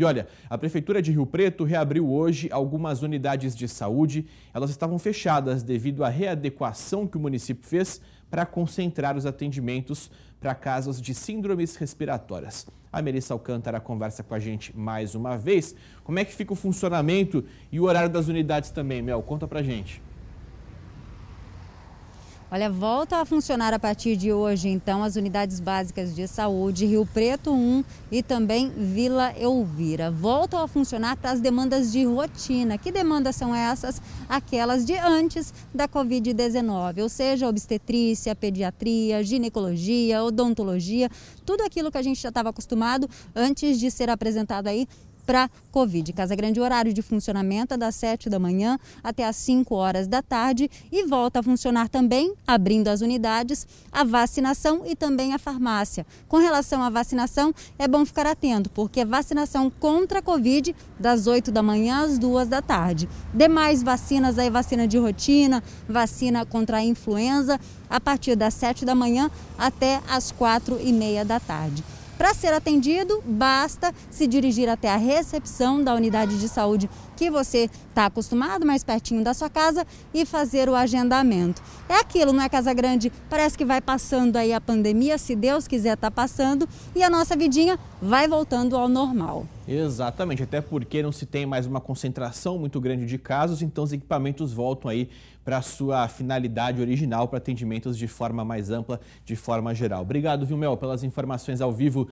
E olha, a Prefeitura de Rio Preto reabriu hoje algumas unidades de saúde. Elas estavam fechadas devido à readequação que o município fez para concentrar os atendimentos para casos de síndromes respiratórias. A Melissa Alcântara conversa com a gente mais uma vez. Como é que fica o funcionamento e o horário das unidades também, Mel? Conta pra gente. Olha, volta a funcionar a partir de hoje, então, as unidades básicas de saúde Rio Preto 1 e também Vila Elvira. Voltam a funcionar para as demandas de rotina. Que demandas são essas? Aquelas de antes da Covid-19, ou seja, obstetrícia, pediatria, ginecologia, odontologia, tudo aquilo que a gente já estava acostumado antes de ser apresentado aí para Covid. Casa Grande, horário de funcionamento é das 7 da manhã até as 5 horas da tarde e volta a funcionar também, abrindo as unidades, a vacinação e também a farmácia. Com relação à vacinação, é bom ficar atento, porque é vacinação contra a Covid das 8 da manhã às 2 da tarde. Demais vacinas aí, vacina de rotina, vacina contra a influenza, a partir das 7 da manhã até as 4 e meia da tarde. Para ser atendido, basta se dirigir até a recepção da unidade de saúde que você está acostumado, mais pertinho da sua casa, e fazer o agendamento. É aquilo, não é Casa Grande? Parece que vai passando aí a pandemia, se Deus quiser está passando, e a nossa vidinha vai voltando ao normal. Exatamente, até porque não se tem mais uma concentração muito grande de casos, então os equipamentos voltam aí para a sua finalidade original, para atendimentos de forma mais ampla, de forma geral. Obrigado, viu, Mel, pelas informações ao vivo